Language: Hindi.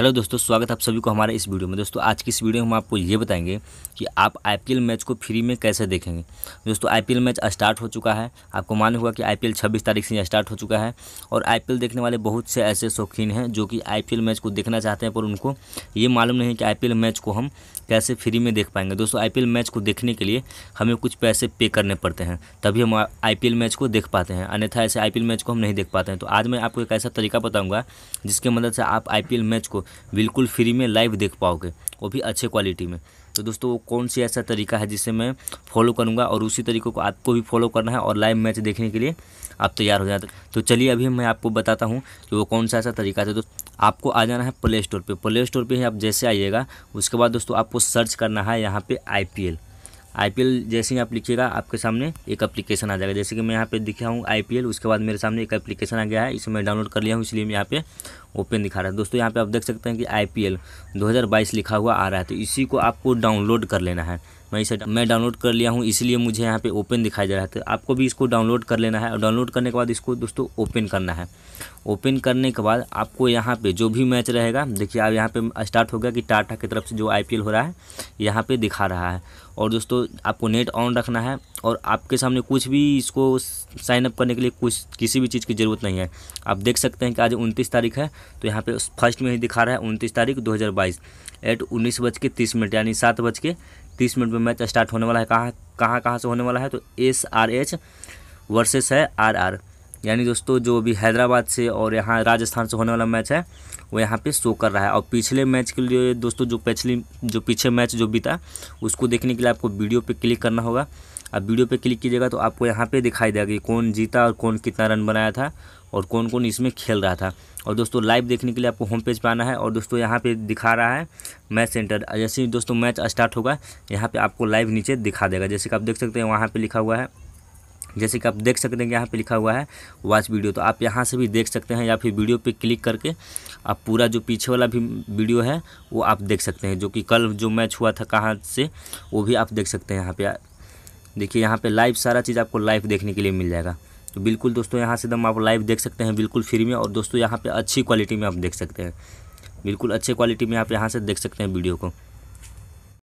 हेलो दोस्तों स्वागत आप सभी को हमारे इस वीडियो में दोस्तों आज की इस वीडियो में हम आपको ये बताएंगे कि आप आईपीएल मैच को फ्री में कैसे देखेंगे दोस्तों आईपीएल मैच स्टार्ट हो चुका है आपको मान्य होगा कि आईपीएल 26 तारीख से स्टार्ट हो चुका है और आईपीएल देखने वाले बहुत से ऐसे शौकीन हैं जो कि आई मैच को देखना चाहते हैं पर उनको ये मालूम नहीं कि आई मैच को हम कैसे फ्री में देख पाएंगे दोस्तों आई मैच को देखने के लिए हमें कुछ पैसे पे करने पड़ते हैं तभी हम आई मैच को देख पाते हैं अन्यथा ऐसे आई मैच को हम नहीं देख पाते हैं तो आज मैं आपको एक ऐसा तरीका बताऊँगा जिसके मदद से आप आई मैच को बिल्कुल फ्री में लाइव देख पाओगे वो भी अच्छे क्वालिटी में तो दोस्तों वो कौन सी ऐसा तरीका है जिसे मैं फॉलो करूंगा और उसी तरीक़ों को आपको भी फॉलो करना है और लाइव मैच देखने के लिए आप तैयार हो जाते तो चलिए अभी मैं आपको बताता हूँ कि वो कौन सा ऐसा तरीका है दोस्तों आपको आ जाना है प्ले स्टोर पर प्ले स्टोर पर ही आप जैसे आइएगा उसके बाद दोस्तों आपको सर्च करना है यहाँ पर आई आई जैसे ही आप लिखिएगा आपके सामने एक एप्लीकेशन आ जाएगा जैसे कि मैं यहाँ पे दिखा हूँ आई उसके बाद मेरे सामने एक एप्लीकेशन आ गया है इसे मैं डाउनलोड कर लिया हूँ इसलिए मैं यहाँ पे ओपन दिखा रहा है दोस्तों यहाँ पे आप देख सकते हैं कि आई पी एल लिखा हुआ आ रहा है तो इसी को आपको डाउनलोड कर लेना है मैं इसे मैं डाउनलोड कर लिया हूँ इसलिए मुझे यहाँ पे ओपन दिखाई दे रहा है तो आपको भी इसको डाउनलोड कर लेना है और डाउनलोड करने के बाद इसको दोस्तों ओपन करना है ओपन करने के बाद आपको यहाँ पे जो भी मैच रहेगा देखिए आप यहाँ पे स्टार्ट हो गया कि टाटा की तरफ से जो आई हो रहा है यहाँ पर दिखा रहा है और दोस्तों आपको नेट ऑन रखना है और आपके सामने कुछ भी इसको साइनअप करने के लिए कुछ किसी भी चीज़ की ज़रूरत नहीं है आप देख सकते हैं कि आज उनतीस तारीख है तो यहाँ पे फर्स्ट में ही दिखा रहा है उनतीस तारीख 2022 एट उन्नीस बज के तीस मिनट यानी सात बज के तीस मिनट में मैच स्टार्ट होने वाला है कहाँ कहाँ कहाँ से होने वाला है तो एस आर एच वर्सेस है आर आर यानी दोस्तों जो अभी हैदराबाद से और यहाँ राजस्थान से होने वाला मैच है वो यहाँ पे शो कर रहा है और पिछले मैच के लिए दोस्तों जो पिछली जो पीछे मैच जो बीता उसको देखने के लिए आपको वीडियो पे क्लिक करना होगा अब वीडियो पे क्लिक कीजिएगा तो आपको यहाँ पे दिखाई देगा कि कौन जीता और कौन कितना रन बनाया था और कौन कौन इसमें खेल रहा था और दोस्तों लाइव देखने के लिए आपको होम पेज पर आना है और दोस्तों यहाँ पे दिखा रहा है मैच सेंटर जैसे ही दोस्तों मैच स्टार्ट होगा यहाँ पे आपको लाइव नीचे दिखा देगा जैसे कि आप देख सकते हैं वहाँ पे लिखा हुआ है जैसे कि आप देख सकते हैं कि यहाँ पे लिखा हुआ है वॉच वीडियो तो आप यहाँ से भी देख सकते हैं या फिर वीडियो पे क्लिक करके आप पूरा जो पीछे वाला भी वीडियो है वो आप देख सकते हैं जो कि कल जो मैच हुआ था कहाँ से वो भी आप देख सकते हैं यहाँ पे देखिए यहाँ पे लाइव सारा चीज़ आपको लाइव देखने के लिए मिल जाएगा तो बिल्कुल दोस्तों यहाँ से एकदम आप लाइव देख सकते हैं बिल्कुल फ्री में और दोस्तों यहाँ पे अच्छी क्वालिटी में आप देख सकते हैं बिल्कुल अच्छे क्वालिटी में आप यहाँ से देख सकते हैं वीडियो को